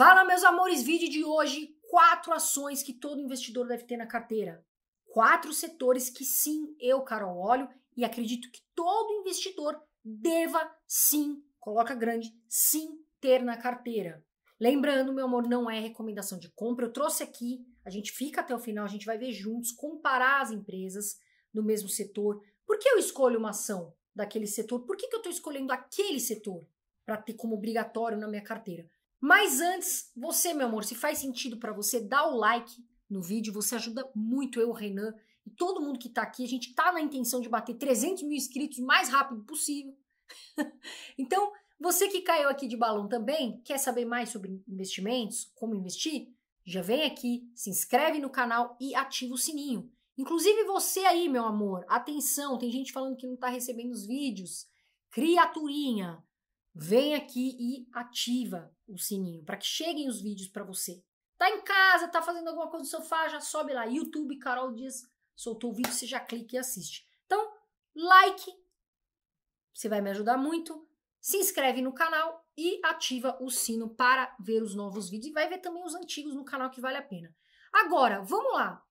Fala, meus amores, vídeo de hoje: quatro ações que todo investidor deve ter na carteira. Quatro setores que sim, eu, Carol, olho e acredito que todo investidor deva sim, coloca grande, sim ter na carteira. Lembrando, meu amor, não é recomendação de compra. Eu trouxe aqui, a gente fica até o final, a gente vai ver juntos, comparar as empresas no mesmo setor. Por que eu escolho uma ação daquele setor? Por que, que eu estou escolhendo aquele setor para ter como obrigatório na minha carteira? Mas antes, você, meu amor, se faz sentido para você, dá o like no vídeo, você ajuda muito eu, Renan e todo mundo que tá aqui. A gente tá na intenção de bater 300 mil inscritos o mais rápido possível. então, você que caiu aqui de balão também, quer saber mais sobre investimentos, como investir? Já vem aqui, se inscreve no canal e ativa o sininho. Inclusive você aí, meu amor, atenção, tem gente falando que não tá recebendo os vídeos. Criaturinha, vem aqui e ativa o sininho para que cheguem os vídeos para você. Tá em casa, tá fazendo alguma coisa no sofá, já sobe lá. YouTube, Carol Dias soltou o vídeo, você já clica e assiste. Então, like, você vai me ajudar muito. Se inscreve no canal e ativa o sino para ver os novos vídeos e vai ver também os antigos no canal que vale a pena. Agora, vamos lá.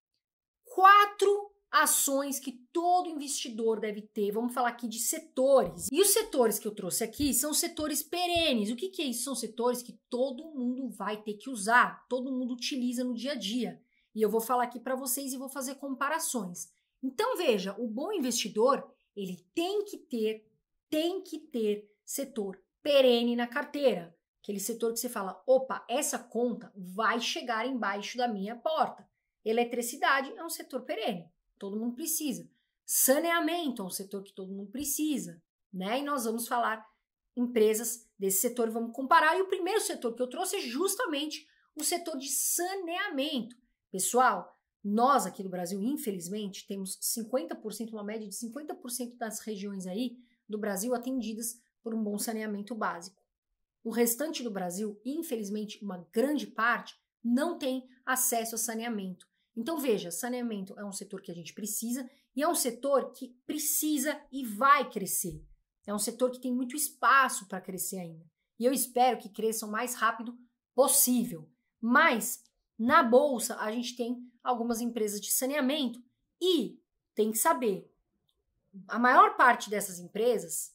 Quatro ações que todo investidor deve ter. Vamos falar aqui de setores. E os setores que eu trouxe aqui são setores perenes. O que, que é isso? São setores que todo mundo vai ter que usar, todo mundo utiliza no dia a dia. E eu vou falar aqui para vocês e vou fazer comparações. Então veja, o bom investidor, ele tem que ter, tem que ter setor perene na carteira. Aquele setor que você fala, opa, essa conta vai chegar embaixo da minha porta. Eletricidade é um setor perene todo mundo precisa. Saneamento é um setor que todo mundo precisa, né? E nós vamos falar empresas desse setor vamos comparar. E o primeiro setor que eu trouxe é justamente o setor de saneamento. Pessoal, nós aqui no Brasil, infelizmente, temos 50%, uma média de 50% das regiões aí do Brasil atendidas por um bom saneamento básico. O restante do Brasil, infelizmente, uma grande parte, não tem acesso a saneamento. Então veja, saneamento é um setor que a gente precisa e é um setor que precisa e vai crescer. É um setor que tem muito espaço para crescer ainda. E eu espero que cresça o mais rápido possível. Mas na bolsa a gente tem algumas empresas de saneamento e tem que saber, a maior parte dessas empresas,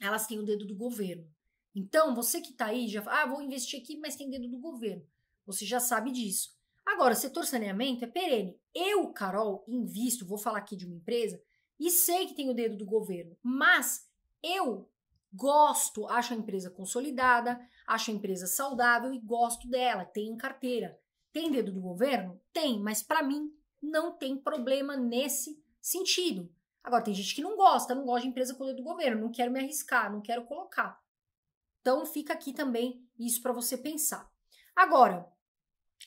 elas têm o dedo do governo. Então, você que está aí já, ah, vou investir aqui, mas tem dedo do governo. Você já sabe disso. Agora, setor saneamento é perene. Eu, Carol, invisto, vou falar aqui de uma empresa e sei que tem o dedo do governo, mas eu gosto, acho a empresa consolidada, acho a empresa saudável e gosto dela, tem em carteira. Tem dedo do governo? Tem, mas para mim não tem problema nesse sentido. Agora, tem gente que não gosta, não gosta de empresa com o dedo do governo, não quero me arriscar, não quero colocar. Então, fica aqui também isso para você pensar. Agora,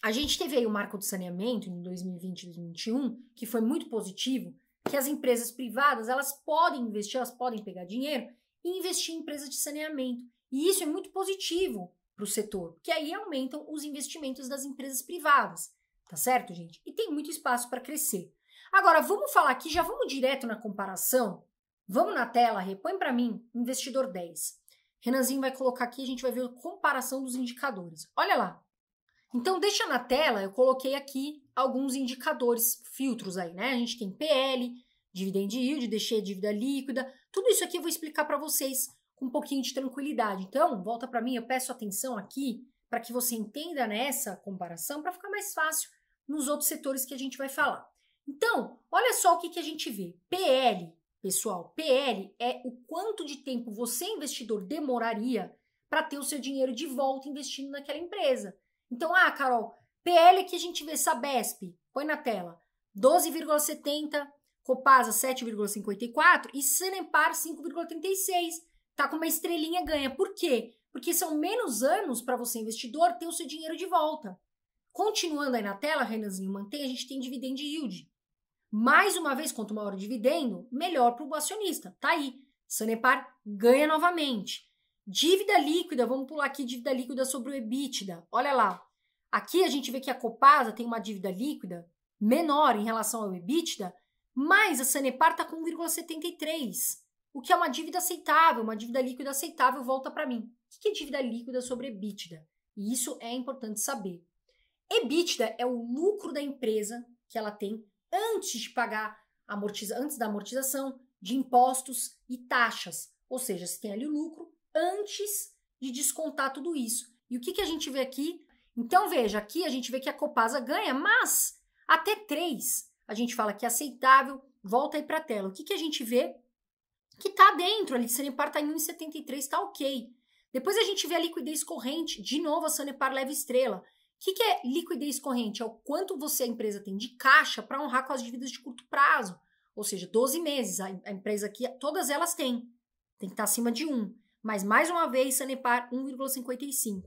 a gente teve aí o marco do saneamento em 2020 e 2021, que foi muito positivo, que as empresas privadas, elas podem investir, elas podem pegar dinheiro e investir em empresas de saneamento. E isso é muito positivo para o setor, porque aí aumentam os investimentos das empresas privadas, tá certo, gente? E tem muito espaço para crescer. Agora, vamos falar aqui, já vamos direto na comparação. Vamos na tela, repõe para mim, investidor 10. Renanzinho vai colocar aqui, a gente vai ver a comparação dos indicadores. Olha lá, então, deixa na tela, eu coloquei aqui alguns indicadores, filtros aí, né? A gente tem PL, dividend yield, deixei a dívida líquida, tudo isso aqui eu vou explicar para vocês com um pouquinho de tranquilidade. Então, volta para mim, eu peço atenção aqui para que você entenda nessa comparação para ficar mais fácil nos outros setores que a gente vai falar. Então, olha só o que, que a gente vê. PL, pessoal, PL é o quanto de tempo você, investidor, demoraria para ter o seu dinheiro de volta investindo naquela empresa. Então, ah, Carol, PL que a gente vê, Sabesp, põe na tela, 12,70, Copasa 7,54 e Sanepar 5,36. Tá com uma estrelinha ganha. Por quê? Porque são menos anos para você, investidor, ter o seu dinheiro de volta. Continuando aí na tela, Renanzinho, mantém, a gente tem dividend yield. Mais uma vez, quanto maior o dividendo, melhor para o acionista. Tá aí. Sanepar ganha novamente. Dívida líquida, vamos pular aqui dívida líquida sobre o EBITDA. Olha lá. Aqui a gente vê que a Copasa tem uma dívida líquida menor em relação ao EBITDA, mas a Sanepar está com 1,73, o que é uma dívida aceitável, uma dívida líquida aceitável volta para mim. O que é dívida líquida sobre EBITDA? E isso é importante saber. EBITDA é o lucro da empresa que ela tem antes de pagar amortiza, antes da amortização de impostos e taxas. Ou seja, se tem ali o lucro, antes de descontar tudo isso. E o que, que a gente vê aqui? Então veja, aqui a gente vê que a Copasa ganha, mas até 3 a gente fala que é aceitável, volta aí para a tela. O que, que a gente vê? Que está dentro ali, Sanepar está em 1,73, está ok. Depois a gente vê a liquidez corrente, de novo a Sanepar leva estrela. O que, que é liquidez corrente? É o quanto você, a empresa, tem de caixa para honrar com as dívidas de curto prazo. Ou seja, 12 meses. A, a empresa aqui, todas elas têm. Tem que estar tá acima de um. Mas, mais uma vez, Sanepar 1,55.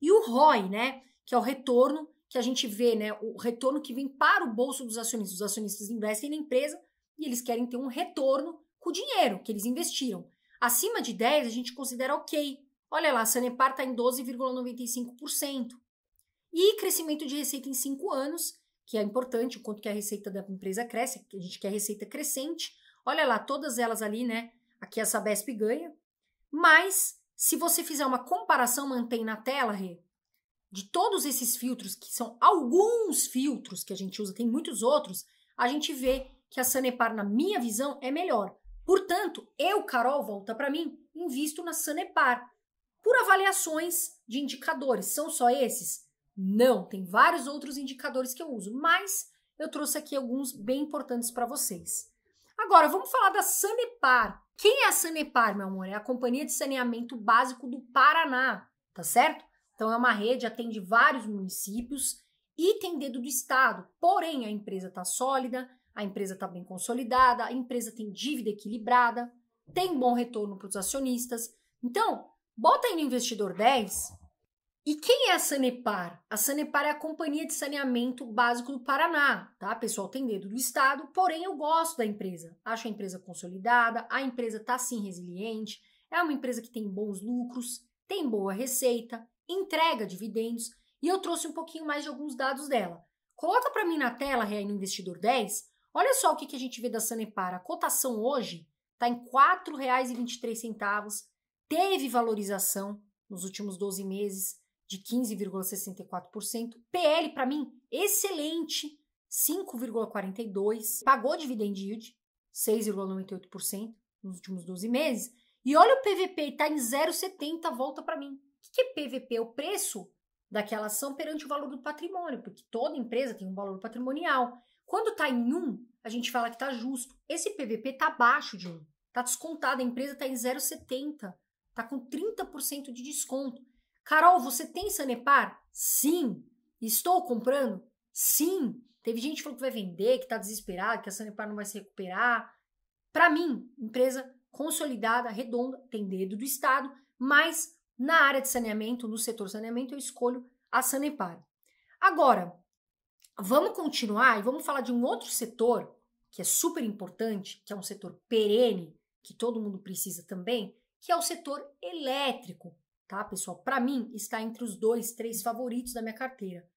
E o ROI, né? Que é o retorno que a gente vê, né? O retorno que vem para o bolso dos acionistas. Os acionistas investem na empresa e eles querem ter um retorno com o dinheiro que eles investiram. Acima de 10, a gente considera ok. Olha lá, Sanepar está em 12,95%. E crescimento de receita em 5 anos, que é importante, o quanto que a receita da empresa cresce, a gente quer receita crescente. Olha lá, todas elas ali, né? Aqui a Sabesp ganha, mas se você fizer uma comparação, mantém na tela, Rê, de todos esses filtros, que são alguns filtros que a gente usa, tem muitos outros, a gente vê que a Sanepar, na minha visão, é melhor. Portanto, eu, Carol, volta para mim, invisto na Sanepar por avaliações de indicadores. São só esses? Não, tem vários outros indicadores que eu uso, mas eu trouxe aqui alguns bem importantes para vocês. Agora, vamos falar da Sanepar, quem é a Sanepar, meu amor? É a Companhia de Saneamento Básico do Paraná, tá certo? Então é uma rede, atende vários municípios e tem dedo do Estado. Porém, a empresa está sólida, a empresa está bem consolidada, a empresa tem dívida equilibrada, tem bom retorno para os acionistas. Então, bota aí no investidor 10 e quem é a Sanepar? A Sanepar é a Companhia de Saneamento Básico do Paraná, tá? Pessoal tem dedo do Estado, porém eu gosto da empresa. Acho a empresa consolidada, a empresa tá sim resiliente, é uma empresa que tem bons lucros, tem boa receita, entrega dividendos e eu trouxe um pouquinho mais de alguns dados dela. Coloca para mim na tela, Reino Investidor 10. Olha só o que, que a gente vê da Sanepar. A cotação hoje tá em R$ 4,23, teve valorização nos últimos 12 meses de 15,64%. PL, para mim, excelente, 5,42%. Pagou dividend yield, 6,98% nos últimos 12 meses. E olha o PVP, está em 0,70, volta para mim. O que é PVP? É o preço daquela ação perante o valor do patrimônio, porque toda empresa tem um valor patrimonial. Quando está em 1, um, a gente fala que está justo. Esse PVP está abaixo de 1, um, está descontado, a empresa está em 0,70, está com 30% de desconto. Carol, você tem Sanepar? Sim. Estou comprando? Sim. Teve gente que falou que vai vender, que está desesperado, que a Sanepar não vai se recuperar. Para mim, empresa consolidada, redonda, tem dedo do Estado, mas na área de saneamento, no setor saneamento, eu escolho a Sanepar. Agora, vamos continuar e vamos falar de um outro setor que é super importante, que é um setor perene, que todo mundo precisa também, que é o setor elétrico tá, pessoal? Para mim, está entre os dois, três favoritos da minha carteira.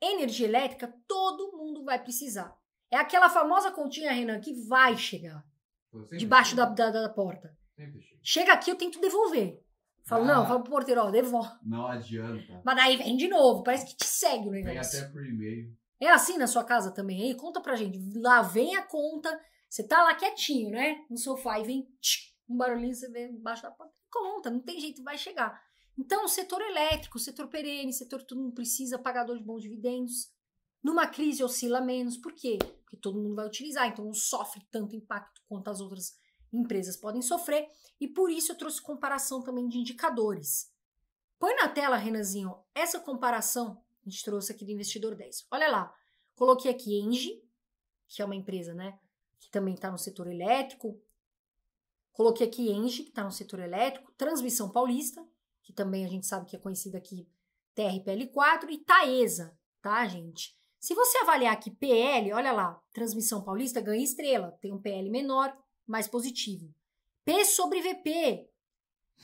Energia elétrica, todo mundo vai precisar. É aquela famosa continha, Renan, que vai chegar debaixo da, da, da, porta. Chega aqui, eu tento devolver. Falo, ah, não, falo pro porteiro, ó, devolve. Não adianta. Mas daí vem de novo, parece que te segue o negócio. Vem até por e-mail. É assim na sua casa também, aí conta pra gente. Lá vem a conta, você tá lá quietinho, né? No sofá e vem tch, um barulhinho, você vê embaixo da porta. Conta, não tem jeito, vai chegar. Então, o setor elétrico, o setor perene, o setor que todo mundo precisa, pagador de bons dividendos, numa crise oscila menos. Por quê? Porque todo mundo vai utilizar, então não sofre tanto impacto quanto as outras empresas podem sofrer. E por isso eu trouxe comparação também de indicadores. Põe na tela, Renanzinho, essa comparação a gente trouxe aqui do Investidor 10. Olha lá, coloquei aqui Engie, que é uma empresa né, que também está no setor elétrico. Coloquei aqui Engie, que está no setor elétrico, Transmissão Paulista, que também a gente sabe que é conhecida aqui TRPL4, e Taesa, tá, gente? Se você avaliar aqui PL, olha lá, transmissão paulista ganha estrela, tem um PL menor, mais positivo. P sobre VP,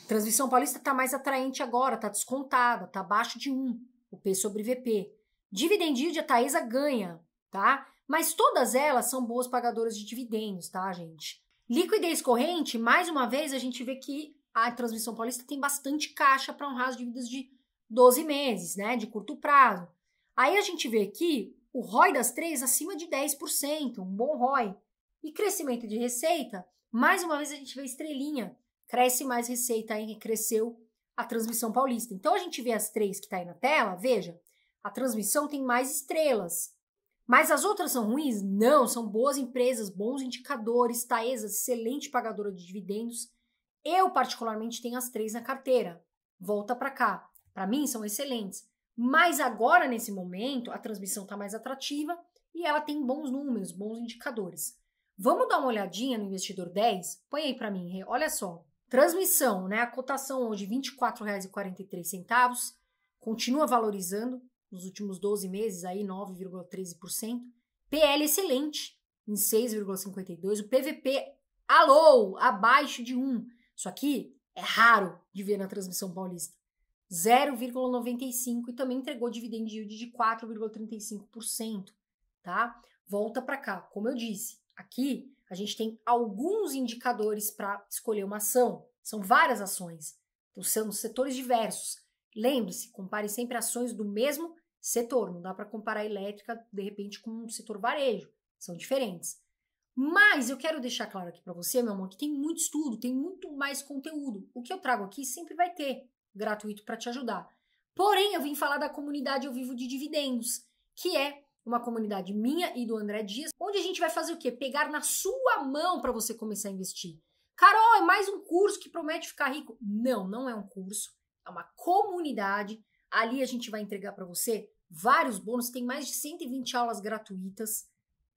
transmissão paulista está mais atraente agora, está descontada, está abaixo de 1, o P sobre VP. Dividend yield, a Taesa ganha, tá? Mas todas elas são boas pagadoras de dividendos, tá, gente? Liquidez corrente, mais uma vez, a gente vê que a transmissão paulista tem bastante caixa para um as de dívidas de 12 meses, né, de curto prazo. Aí a gente vê aqui o ROI das três acima de 10%, um bom ROI. E crescimento de receita, mais uma vez a gente vê estrelinha, cresce mais receita aí, cresceu a transmissão paulista. Então a gente vê as três que está aí na tela, veja, a transmissão tem mais estrelas. Mas as outras são ruins? Não, são boas empresas, bons indicadores, Taesa, excelente pagadora de dividendos, eu, particularmente, tenho as três na carteira. Volta para cá. Para mim, são excelentes. Mas agora, nesse momento, a transmissão está mais atrativa e ela tem bons números, bons indicadores. Vamos dar uma olhadinha no investidor 10? Põe aí para mim, olha só. Transmissão, né? A cotação hoje R$ 24,43, continua valorizando nos últimos 12 meses aí 9,13%. PL excelente em 6,52, o PVP alô, abaixo de 1. Isso aqui é raro de ver na transmissão paulista. 0,95 e também entregou dividend yield de 4,35%, tá? Volta para cá, como eu disse, aqui a gente tem alguns indicadores para escolher uma ação. São várias ações, então são setores diversos. Lembre-se, compare sempre ações do mesmo setor. Não dá para comparar elétrica de repente com um setor varejo, são diferentes. Mas eu quero deixar claro aqui para você, meu amor, que tem muito estudo, tem muito mais conteúdo. O que eu trago aqui sempre vai ter gratuito para te ajudar. Porém, eu vim falar da comunidade Eu Vivo de Dividendos, que é uma comunidade minha e do André Dias, onde a gente vai fazer o quê? Pegar na sua mão para você começar a investir. Carol, é mais um curso que promete ficar rico? Não, não é um curso, é uma comunidade. Ali a gente vai entregar para você vários bônus, tem mais de 120 aulas gratuitas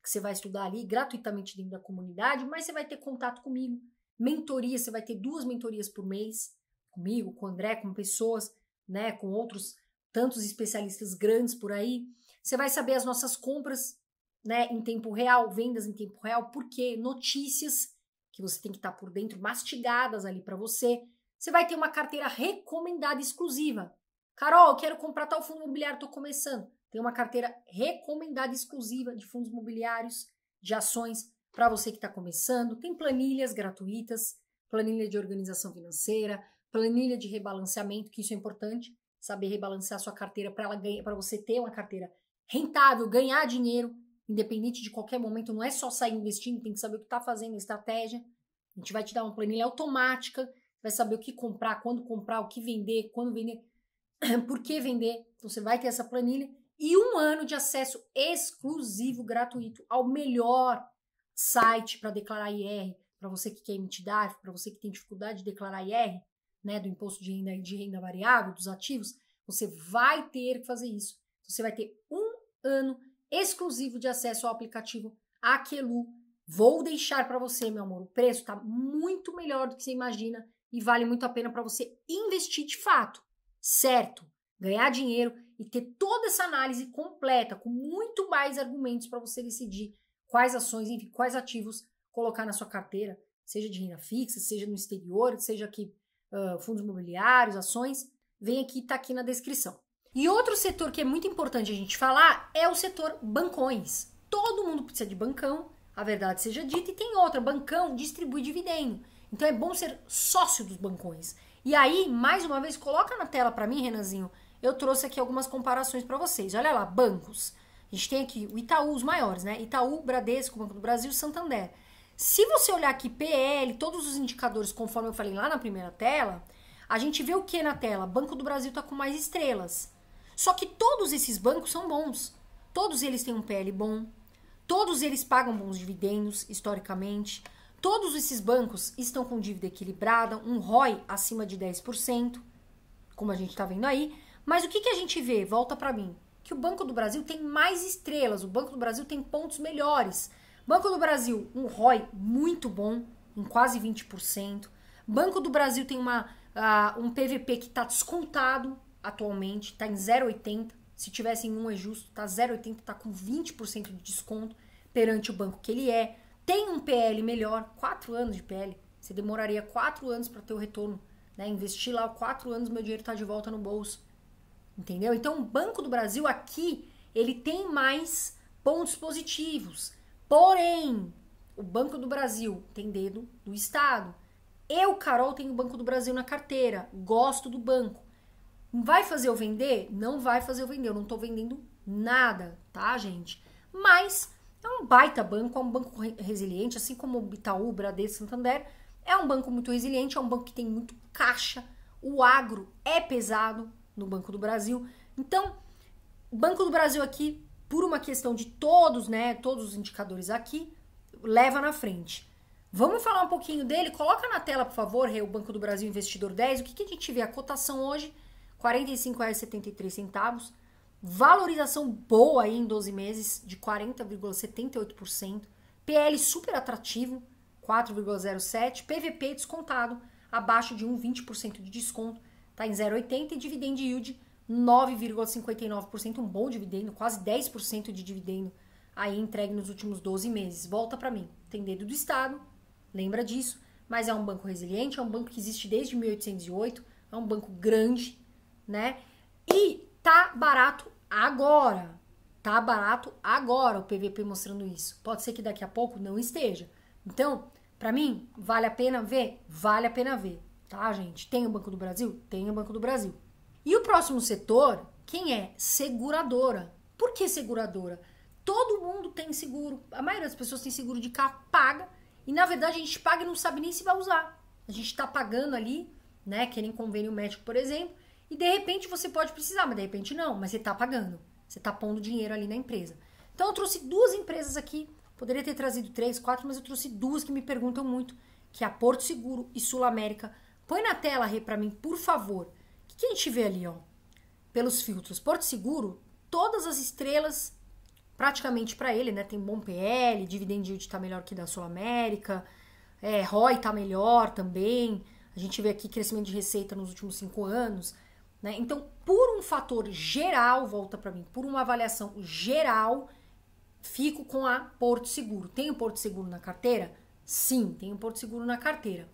que você vai estudar ali gratuitamente dentro da comunidade, mas você vai ter contato comigo, mentoria, você vai ter duas mentorias por mês comigo, com o André, com pessoas, né, com outros tantos especialistas grandes por aí. Você vai saber as nossas compras, né, em tempo real, vendas em tempo real, porque notícias que você tem que estar tá por dentro, mastigadas ali para você. Você vai ter uma carteira recomendada exclusiva. Carol, eu quero comprar tal fundo imobiliário, estou começando. Tem uma carteira recomendada exclusiva de fundos imobiliários, de ações para você que está começando. Tem planilhas gratuitas, planilha de organização financeira, planilha de rebalanceamento, que isso é importante, saber rebalancear sua carteira para ela ganhar, para você ter uma carteira rentável, ganhar dinheiro, independente de qualquer momento, não é só sair investindo, tem que saber o que está fazendo, a estratégia. A gente vai te dar uma planilha automática, vai saber o que comprar, quando comprar, o que vender, quando vender, por que vender. Então você vai ter essa planilha e um ano de acesso exclusivo, gratuito, ao melhor site para declarar IR, para você que quer emitir entidade, para você que tem dificuldade de declarar IR, né, do imposto de renda, de renda variável, dos ativos, você vai ter que fazer isso. Você vai ter um ano exclusivo de acesso ao aplicativo Aquelu. Vou deixar para você, meu amor. O preço está muito melhor do que você imagina e vale muito a pena para você investir de fato, certo? Ganhar dinheiro e ter toda essa análise completa, com muito mais argumentos para você decidir quais ações, enfim, quais ativos colocar na sua carteira, seja de renda fixa, seja no exterior, seja aqui uh, fundos imobiliários, ações, vem aqui, está aqui na descrição. E outro setor que é muito importante a gente falar é o setor bancões. Todo mundo precisa de bancão, a verdade seja dita, e tem outra, bancão distribui dividendo. Então é bom ser sócio dos bancões. E aí, mais uma vez, coloca na tela para mim, Renanzinho, eu trouxe aqui algumas comparações para vocês. Olha lá, bancos. A gente tem aqui o Itaú, os maiores, né? Itaú, Bradesco, Banco do Brasil, Santander. Se você olhar aqui PL, todos os indicadores, conforme eu falei lá na primeira tela, a gente vê o que na tela? Banco do Brasil está com mais estrelas. Só que todos esses bancos são bons. Todos eles têm um PL bom. Todos eles pagam bons dividendos historicamente. Todos esses bancos estão com dívida equilibrada, um ROI acima de 10%, como a gente está vendo aí. Mas o que, que a gente vê? Volta para mim. Que o Banco do Brasil tem mais estrelas, o Banco do Brasil tem pontos melhores. Banco do Brasil, um ROI muito bom, em quase 20%. Banco do Brasil tem uma, uh, um PVP que está descontado atualmente, está em 0,80. Se tivesse em um é justo, está 0,80, está com 20% de desconto perante o banco que ele é. Tem um PL melhor, 4 anos de PL. Você demoraria 4 anos para ter o retorno. Né? Investir lá 4 anos, meu dinheiro está de volta no bolso. Entendeu? Então, o Banco do Brasil aqui, ele tem mais pontos positivos. Porém, o Banco do Brasil tem dedo do Estado. Eu, Carol, tenho o Banco do Brasil na carteira, gosto do banco. Vai fazer eu vender? Não vai fazer eu vender, eu não tô vendendo nada, tá, gente? Mas é um baita banco, é um banco resiliente, assim como o Itaú, Bradesco, Santander. É um banco muito resiliente, é um banco que tem muito caixa. O agro é pesado, no Banco do Brasil. Então, Banco do Brasil aqui, por uma questão de todos, né, todos os indicadores aqui, leva na frente. Vamos falar um pouquinho dele? Coloca na tela, por favor, o Banco do Brasil Investidor 10. O que, que a gente vê? A cotação hoje, R$ 45,73. Valorização boa aí em 12 meses, de 40,78%. PL super atrativo, 4,07. PVP descontado, abaixo de 1,20% de desconto. Está em 0,80 e dividend yield 9,59%, um bom dividendo, quase 10% de dividendo aí entregue nos últimos 12 meses. Volta para mim. Tem dedo do Estado, lembra disso, mas é um banco resiliente, é um banco que existe desde 1808, é um banco grande, né? E tá barato agora. Tá barato agora o PVP mostrando isso. Pode ser que daqui a pouco não esteja. Então, para mim, vale a pena ver? Vale a pena ver tá, gente? Tem o Banco do Brasil? Tem o Banco do Brasil. E o próximo setor, quem é? Seguradora. Por que seguradora? Todo mundo tem seguro. A maioria das pessoas tem seguro de carro, paga. E na verdade a gente paga e não sabe nem se vai usar. A gente está pagando ali, né? Que nem convênio médico, por exemplo. E de repente você pode precisar, mas de repente não. Mas você está pagando. Você está pondo dinheiro ali na empresa. Então eu trouxe duas empresas aqui. Poderia ter trazido três, quatro, mas eu trouxe duas que me perguntam muito, que é a Porto Seguro e Sul América Põe na tela, Rê, para mim, por favor. O que, que, a gente vê ali, ó? Pelos filtros. Porto Seguro, todas as estrelas, praticamente para ele, né? Tem bom PL, dividend yield tá melhor que da Sul América, é, ROI tá melhor também. A gente vê aqui crescimento de receita nos últimos cinco anos. Né? Então, por um fator geral, volta para mim, por uma avaliação geral, fico com a Porto Seguro. Tem o Porto Seguro na carteira? Sim, tem o Porto Seguro na carteira.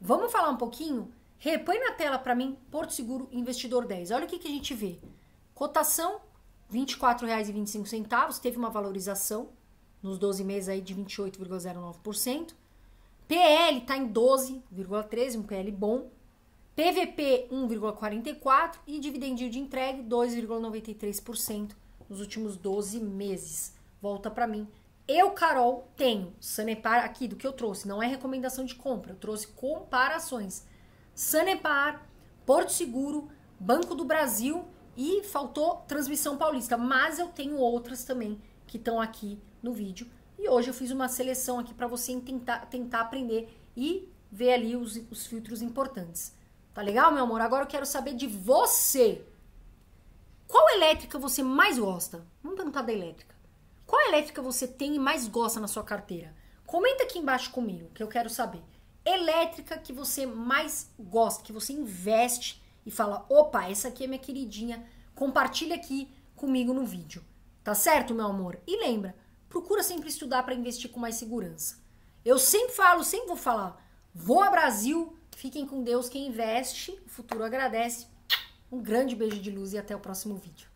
Vamos falar um pouquinho? Repõe na tela para mim Porto Seguro Investidor 10. Olha o que, que a gente vê. Cotação R$ 24,25, teve uma valorização nos 12 meses aí de 28,09%. PL está em 12,13, um PL bom. PVP 1,44 e dividendo de entregue 2,93% nos últimos 12 meses. Volta para mim eu, Carol, tenho Sanepar aqui do que eu trouxe, não é recomendação de compra, eu trouxe comparações. Sanepar, Porto Seguro, Banco do Brasil e faltou Transmissão Paulista, mas eu tenho outras também que estão aqui no vídeo. E hoje eu fiz uma seleção aqui para você tentar, tentar aprender e ver ali os, os filtros importantes. Tá legal, meu amor? Agora eu quero saber de você. Qual elétrica você mais gosta? Vamos perguntar da elétrica. Qual elétrica você tem e mais gosta na sua carteira? Comenta aqui embaixo comigo, que eu quero saber. Elétrica que você mais gosta, que você investe e fala: opa, essa aqui é minha queridinha. Compartilha aqui comigo no vídeo. Tá certo, meu amor? E lembra, procura sempre estudar para investir com mais segurança. Eu sempre falo, sempre vou falar: vou a Brasil, fiquem com Deus, quem investe, o futuro agradece. Um grande beijo de luz e até o próximo vídeo.